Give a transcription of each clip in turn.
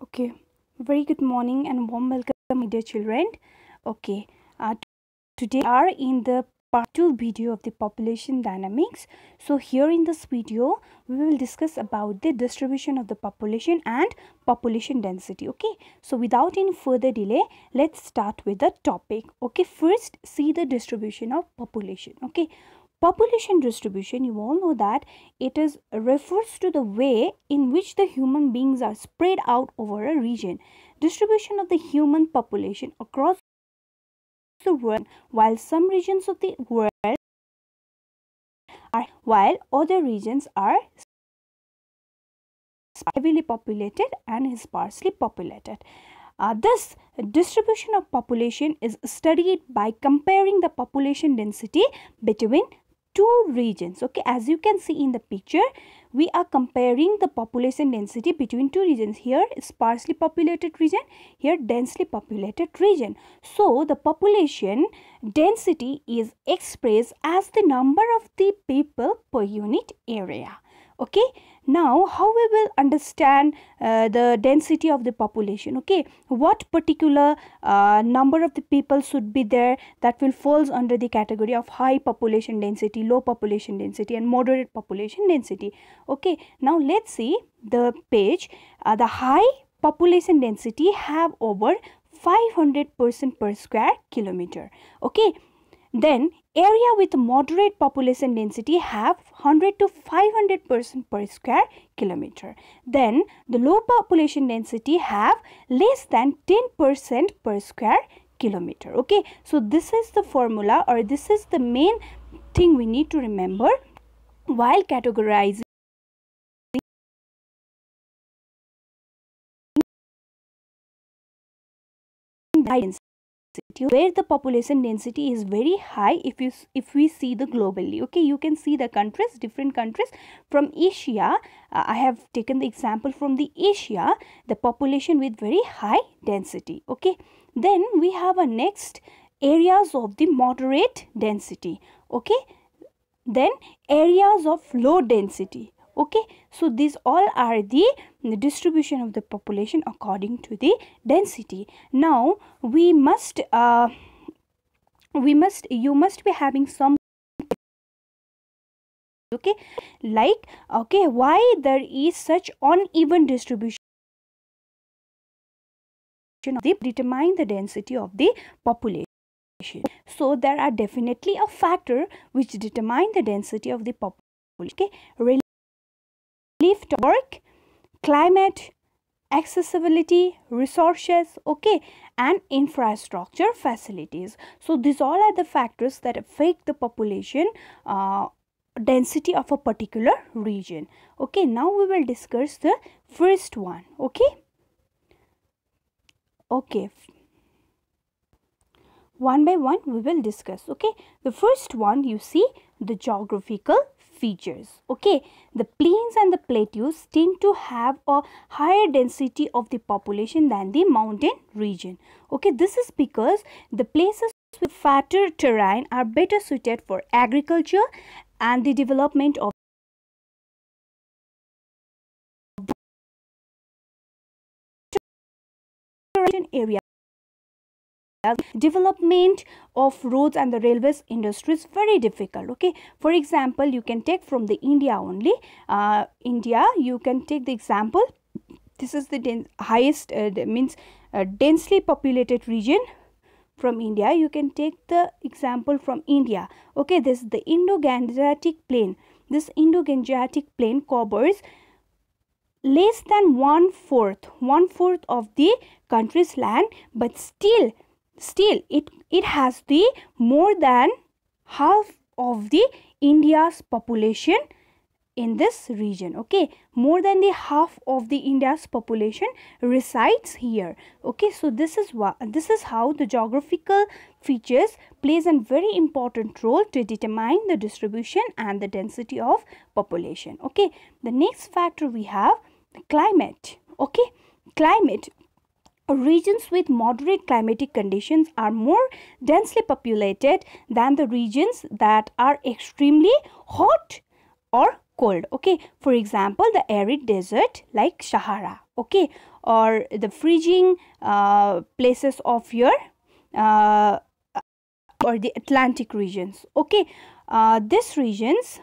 okay very good morning and warm welcome dear children okay uh, today we are in the part 2 video of the population dynamics so here in this video we will discuss about the distribution of the population and population density okay so without any further delay let's start with the topic okay first see the distribution of population okay population distribution you all know that it is refers to the way in which the human beings are spread out over a region distribution of the human population across the world while some regions of the world are while other regions are heavily populated and sparsely populated uh, this distribution of population is studied by comparing the population density between two regions okay as you can see in the picture we are comparing the population density between two regions here sparsely populated region here densely populated region so the population density is expressed as the number of the people per unit area okay now how we will understand uh, the density of the population okay what particular uh, number of the people should be there that will falls under the category of high population density low population density and moderate population density okay now let's see the page uh, the high population density have over 500 person per square kilometer okay then Area with moderate population density have 100 to 500 person per square kilometer. Then the low population density have less than 10% per square kilometer. Okay, so this is the formula or this is the main thing we need to remember while categorizing guidance institute where the population density is very high if you if we see the globally okay you can see the countries different countries from asia uh, i have taken the example from the asia the population with very high density okay then we have a next areas of the moderate density okay then areas of low density okay so these all are the, distribution of the population according to the density now we must uh, we must you must be having some okay like okay why there is such uneven distribution they determine the density of the population so there are definitely a factor which determine the density of the population okay lift work climate accessibility resources okay and infrastructure facilities so these all are the factors that affect the population uh, density of a particular region okay now we will discuss the first one okay okay one by one we will discuss okay the first one you see the geographical features okay the plains and the plateaus tend to have a higher density of the population than the mountain region okay this is because the places with fatter terrain are better suited for agriculture and the development of area development of roads and the railways industry is very difficult okay for example you can take from the india only uh, india you can take the example this is the highest uh, means uh, densely populated region from india you can take the example from india okay this is the indo-gangetic plain this indo-gangetic plain covers less than one fourth one fourth of the country's land but still still it it has the more than half of the india's population in this region okay more than the half of the india's population resides here okay so this is what this is how the geographical features plays a very important role to determine the distribution and the density of population okay the next factor we have climate okay climate uh, regions with moderate climatic conditions are more densely populated than the regions that are extremely hot or cold okay for example the arid desert like sahara okay or the freezing uh, places of your uh, or the atlantic regions okay uh, these regions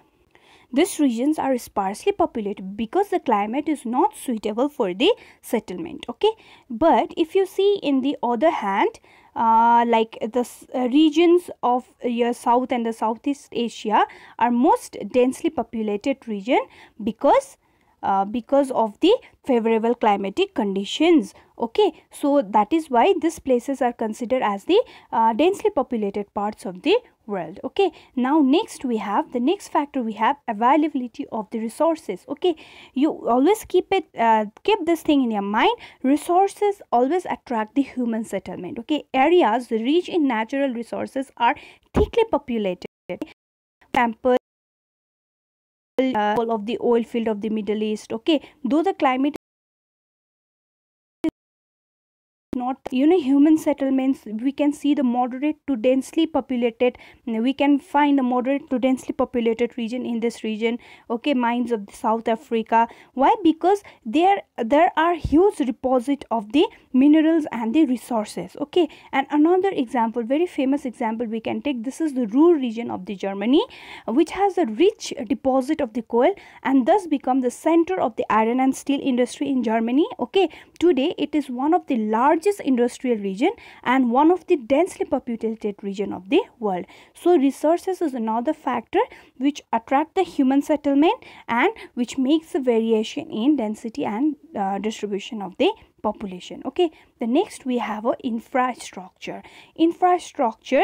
these regions are sparsely populated because the climate is not suitable for the settlement. Okay, but if you see in the other hand, uh, like the uh, regions of your uh, South and the Southeast Asia are most densely populated region because uh, because of the favorable climatic conditions okay so that is why these places are considered as the uh, densely populated parts of the world okay now next we have the next factor we have availability of the resources okay you always keep it uh, keep this thing in your mind resources always attract the human settlement okay areas rich in natural resources are thickly populated uh, of the oil field of the middle east okay though the climate not you know human settlements we can see the moderate to densely populated we can find the moderate to densely populated region in this region okay mines of south africa why because there there are huge deposit of the minerals and the resources okay and another example very famous example we can take this is the ruhr region of the germany which has a rich deposit of the coal and thus become the center of the iron and steel industry in germany okay today it is one of the largest industrial region and one of the densely populated region of the world. So resources is another factor which attract the human settlement and which makes a variation in density and uh, distribution of the population. Okay, the next we have a infrastructure. Infrastructure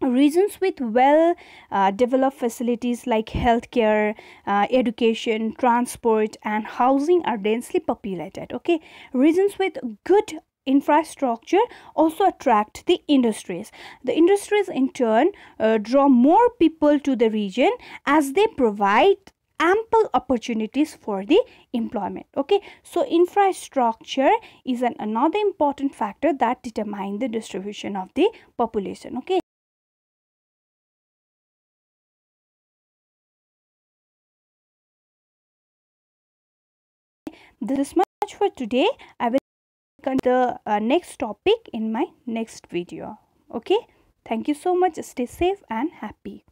regions with well uh, developed facilities like healthcare uh, education transport and housing are densely populated okay regions with good infrastructure also attract the industries the industries in turn uh, draw more people to the region as they provide ample opportunities for the employment okay so infrastructure is an another important factor that determine the distribution of the population okay this much for today i will the uh, next topic in my next video okay thank you so much stay safe and happy